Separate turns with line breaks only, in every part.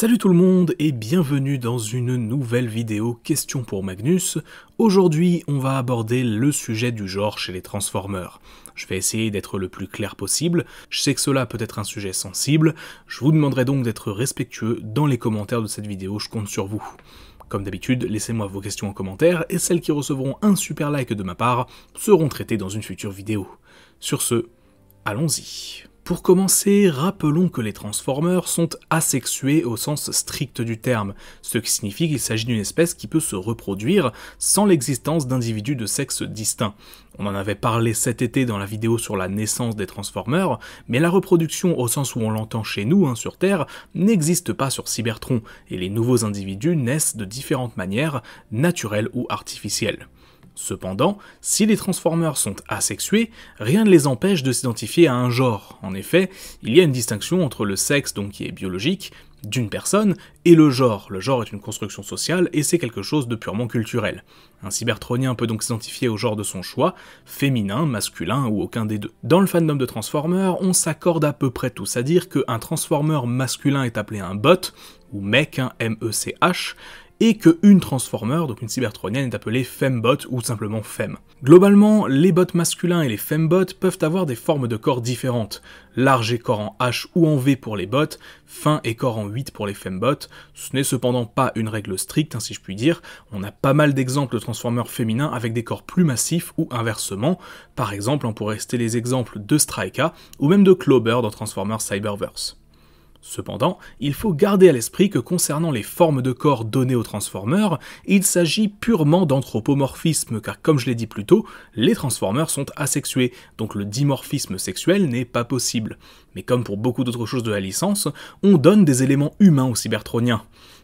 Salut tout le monde et bienvenue dans une nouvelle vidéo question pour Magnus. Aujourd'hui on va aborder le sujet du genre chez les Transformers. Je vais essayer d'être le plus clair possible, je sais que cela peut être un sujet sensible, je vous demanderai donc d'être respectueux dans les commentaires de cette vidéo, je compte sur vous. Comme d'habitude, laissez-moi vos questions en commentaire et celles qui recevront un super like de ma part seront traitées dans une future vidéo. Sur ce, allons-y. Pour commencer, rappelons que les Transformers sont asexués au sens strict du terme, ce qui signifie qu'il s'agit d'une espèce qui peut se reproduire sans l'existence d'individus de sexe distinct. On en avait parlé cet été dans la vidéo sur la naissance des Transformers, mais la reproduction au sens où on l'entend chez nous, hein, sur Terre, n'existe pas sur Cybertron, et les nouveaux individus naissent de différentes manières, naturelles ou artificielles. Cependant, si les Transformers sont asexués, rien ne les empêche de s'identifier à un genre. En effet, il y a une distinction entre le sexe, donc qui est biologique, d'une personne et le genre. Le genre est une construction sociale et c'est quelque chose de purement culturel. Un cybertronien peut donc s'identifier au genre de son choix, féminin, masculin ou aucun des deux. Dans le fandom de Transformers, on s'accorde à peu près tous à dire qu'un Transformer masculin est appelé un bot, ou mec, un M-E-C-H, et qu'une Transformer, donc une Cybertronienne, est appelée Fembot ou simplement Fem. Globalement, les bots masculins et les Fembots peuvent avoir des formes de corps différentes, large et corps en H ou en V pour les bots, fin et corps en 8 pour les Fembots, ce n'est cependant pas une règle stricte, hein, si je puis dire, on a pas mal d'exemples de transformeurs féminins avec des corps plus massifs ou inversement, par exemple on pourrait rester les exemples de Strika ou même de Clobber dans Transformers Cyberverse. Cependant, il faut garder à l'esprit que concernant les formes de corps données aux Transformers, il s'agit purement d'anthropomorphisme, car comme je l'ai dit plus tôt, les Transformers sont asexués, donc le dimorphisme sexuel n'est pas possible. Mais comme pour beaucoup d'autres choses de la licence, on donne des éléments humains aux Cybertroniens.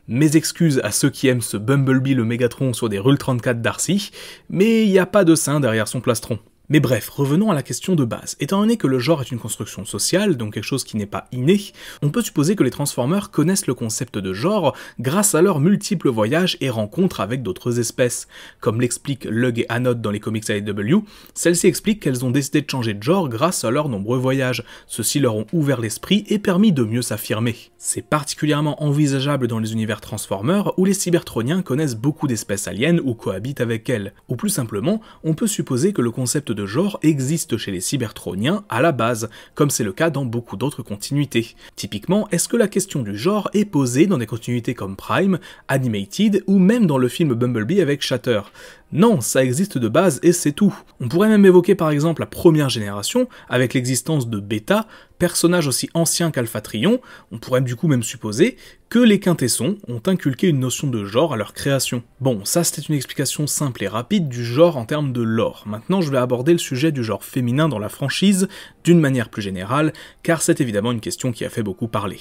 Mes excuses à ceux qui aiment ce Bumblebee le Mégatron sur des Rule 34 Darcy, mais il n'y a pas de sein derrière son plastron. Mais bref, revenons à la question de base. Étant donné que le genre est une construction sociale, donc quelque chose qui n'est pas inné, on peut supposer que les Transformers connaissent le concept de genre grâce à leurs multiples voyages et rencontres avec d'autres espèces. Comme l'expliquent Lug et Anod dans les comics AEW, celles-ci expliquent qu'elles ont décidé de changer de genre grâce à leurs nombreux voyages. Ceux-ci leur ont ouvert l'esprit et permis de mieux s'affirmer. C'est particulièrement envisageable dans les univers Transformers où les Cybertroniens connaissent beaucoup d'espèces aliens ou cohabitent avec elles. Ou plus simplement, on peut supposer que le concept genre existe chez les cybertroniens à la base, comme c'est le cas dans beaucoup d'autres continuités. Typiquement, est-ce que la question du genre est posée dans des continuités comme Prime, Animated ou même dans le film Bumblebee avec Shatter non, ça existe de base et c'est tout. On pourrait même évoquer par exemple la première génération, avec l'existence de Beta, personnage aussi ancien Trion, on pourrait du coup même supposer que les quintessons ont inculqué une notion de genre à leur création. Bon, ça c'était une explication simple et rapide du genre en termes de lore. Maintenant je vais aborder le sujet du genre féminin dans la franchise d'une manière plus générale, car c'est évidemment une question qui a fait beaucoup parler.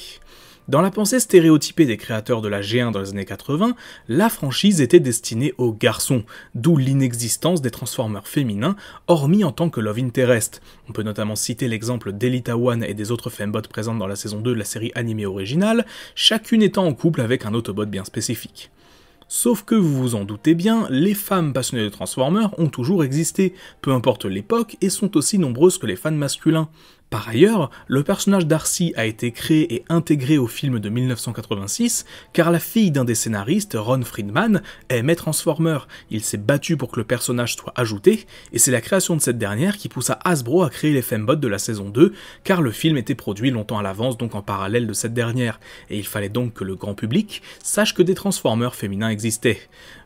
Dans la pensée stéréotypée des créateurs de la G1 dans les années 80, la franchise était destinée aux garçons, d'où l'inexistence des Transformers féminins, hormis en tant que Love Interest. On peut notamment citer l'exemple d'Elita One et des autres fembots présentes dans la saison 2 de la série animée originale, chacune étant en couple avec un Autobot bien spécifique. Sauf que vous vous en doutez bien, les femmes passionnées de Transformers ont toujours existé, peu importe l'époque, et sont aussi nombreuses que les fans masculins. Par ailleurs, le personnage d'Arcy a été créé et intégré au film de 1986 car la fille d'un des scénaristes, Ron Friedman, aimait Transformer. Il s'est battu pour que le personnage soit ajouté et c'est la création de cette dernière qui poussa Hasbro à créer les Fembots de la saison 2 car le film était produit longtemps à l'avance donc en parallèle de cette dernière et il fallait donc que le grand public sache que des Transformers féminins existaient.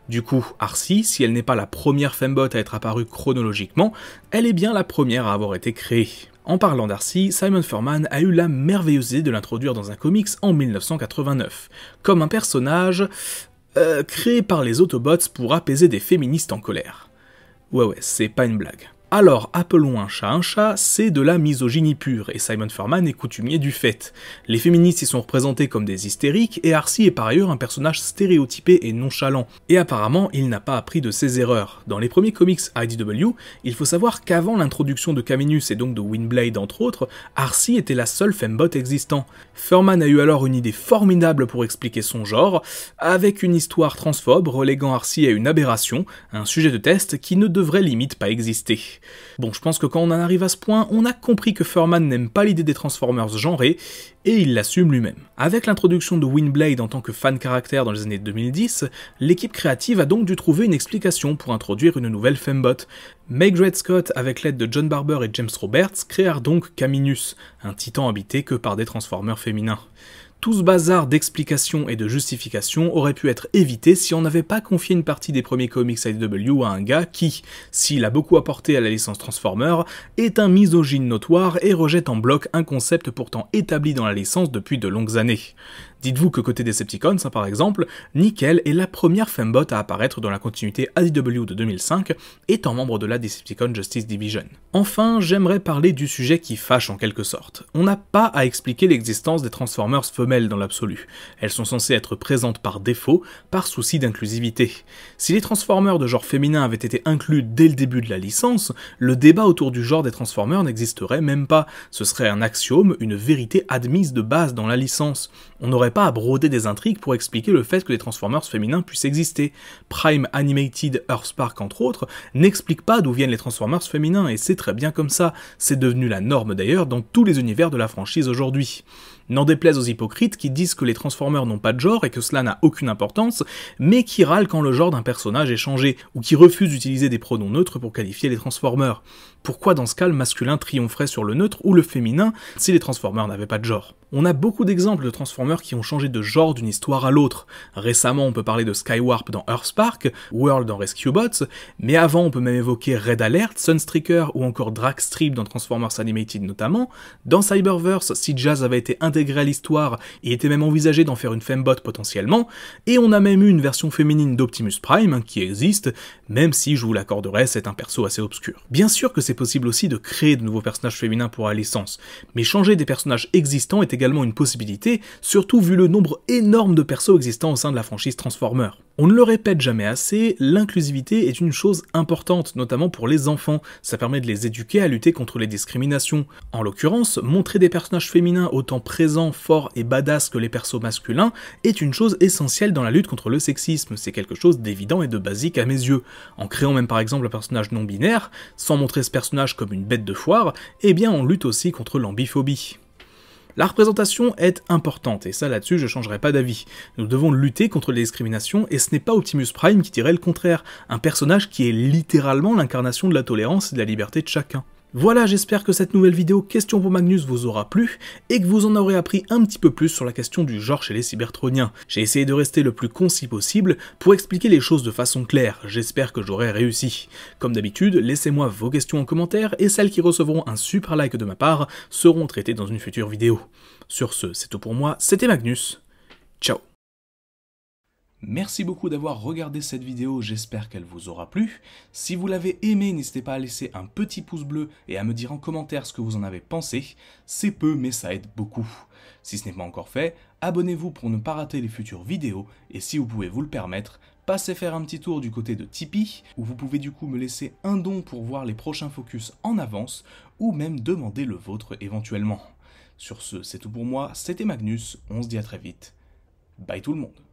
Du coup, Arcy, si elle n'est pas la première Fembot à être apparue chronologiquement, elle est bien la première à avoir été créée. En parlant d'Arcy, Simon Furman a eu la merveilleuse idée de l'introduire dans un comics en 1989, comme un personnage euh, créé par les Autobots pour apaiser des féministes en colère. Ouais ouais, c'est pas une blague. Alors, appelons un chat un chat, c'est de la misogynie pure, et Simon Furman est coutumier du fait. Les féministes y sont représentés comme des hystériques, et Arcee est par ailleurs un personnage stéréotypé et nonchalant. Et apparemment, il n'a pas appris de ses erreurs. Dans les premiers comics IDW, il faut savoir qu'avant l'introduction de Caminus et donc de Windblade entre autres, Arcee était la seule fembot existant. Furman a eu alors une idée formidable pour expliquer son genre, avec une histoire transphobe reléguant Arcee à une aberration, un sujet de test qui ne devrait limite pas exister. Bon, je pense que quand on en arrive à ce point, on a compris que Furman n'aime pas l'idée des Transformers genrés, et il l'assume lui-même. Avec l'introduction de Windblade en tant que fan caractère dans les années 2010, l'équipe créative a donc dû trouver une explication pour introduire une nouvelle Fembot. Meg Red Scott, avec l'aide de John Barber et James Roberts, créèrent donc Caminus, un titan habité que par des Transformers féminins. Tout ce bazar d'explications et de justifications aurait pu être évité si on n'avait pas confié une partie des premiers comics IDW e à un gars qui, s'il a beaucoup apporté à la licence Transformer, est un misogyne notoire et rejette en bloc un concept pourtant établi dans la licence depuis de longues années. Dites-vous que côté Decepticons, hein, par exemple, Nickel est la première fembot à apparaître dans la continuité ADW de 2005, étant membre de la Decepticon Justice Division. Enfin, j'aimerais parler du sujet qui fâche en quelque sorte. On n'a pas à expliquer l'existence des Transformers femelles dans l'absolu. Elles sont censées être présentes par défaut, par souci d'inclusivité. Si les Transformers de genre féminin avaient été inclus dès le début de la licence, le débat autour du genre des Transformers n'existerait même pas. Ce serait un axiome, une vérité admise de base dans la licence. On aurait pas à broder des intrigues pour expliquer le fait que les Transformers féminins puissent exister. Prime Animated Earth Earthspark, entre autres, n'explique pas d'où viennent les Transformers féminins, et c'est très bien comme ça. C'est devenu la norme d'ailleurs dans tous les univers de la franchise aujourd'hui. N'en déplaise aux hypocrites qui disent que les Transformers n'ont pas de genre et que cela n'a aucune importance, mais qui râlent quand le genre d'un personnage est changé, ou qui refusent d'utiliser des pronoms neutres pour qualifier les Transformers. Pourquoi dans ce cas le masculin triompherait sur le neutre ou le féminin si les Transformers n'avaient pas de genre on a beaucoup d'exemples de Transformers qui ont changé de genre d'une histoire à l'autre. Récemment, on peut parler de Skywarp dans park World dans Rescue Bots, mais avant, on peut même évoquer Red Alert, Sunstreaker ou encore Dragstrip dans Transformers Animated notamment. Dans Cyberverse, si Jazz avait été intégré à l'histoire, il était même envisagé d'en faire une fembot potentiellement, et on a même eu une version féminine d'Optimus Prime hein, qui existe, même si je vous l'accorderai, c'est un perso assez obscur. Bien sûr que c'est possible aussi de créer de nouveaux personnages féminins pour aller Mais changer des personnages existants est également une possibilité, surtout vu le nombre énorme de persos existants au sein de la franchise Transformers. On ne le répète jamais assez, l'inclusivité est une chose importante, notamment pour les enfants. Ça permet de les éduquer à lutter contre les discriminations. En l'occurrence, montrer des personnages féminins autant présents, forts et badass que les persos masculins est une chose essentielle dans la lutte contre le sexisme. C'est quelque chose d'évident et de basique à mes yeux. En créant même par exemple un personnage non binaire, sans montrer ce personnage comme une bête de foire, eh bien on lutte aussi contre l'ambiphobie. La représentation est importante, et ça là-dessus je changerai pas d'avis. Nous devons lutter contre les discriminations, et ce n'est pas Optimus Prime qui dirait le contraire, un personnage qui est littéralement l'incarnation de la tolérance et de la liberté de chacun. Voilà, j'espère que cette nouvelle vidéo question pour Magnus vous aura plu et que vous en aurez appris un petit peu plus sur la question du genre chez les cybertroniens. J'ai essayé de rester le plus concis possible pour expliquer les choses de façon claire, j'espère que j'aurai réussi. Comme d'habitude, laissez-moi vos questions en commentaire et celles qui recevront un super like de ma part seront traitées dans une future vidéo. Sur ce, c'est tout pour moi, c'était Magnus, ciao Merci beaucoup d'avoir regardé cette vidéo, j'espère qu'elle vous aura plu. Si vous l'avez aimé, n'hésitez pas à laisser un petit pouce bleu et à me dire en commentaire ce que vous en avez pensé. C'est peu, mais ça aide beaucoup. Si ce n'est pas encore fait, abonnez-vous pour ne pas rater les futures vidéos, et si vous pouvez vous le permettre, passez faire un petit tour du côté de Tipeee, où vous pouvez du coup me laisser un don pour voir les prochains focus en avance, ou même demander le vôtre éventuellement. Sur ce, c'est tout pour moi, c'était Magnus, on se dit à très vite. Bye tout le monde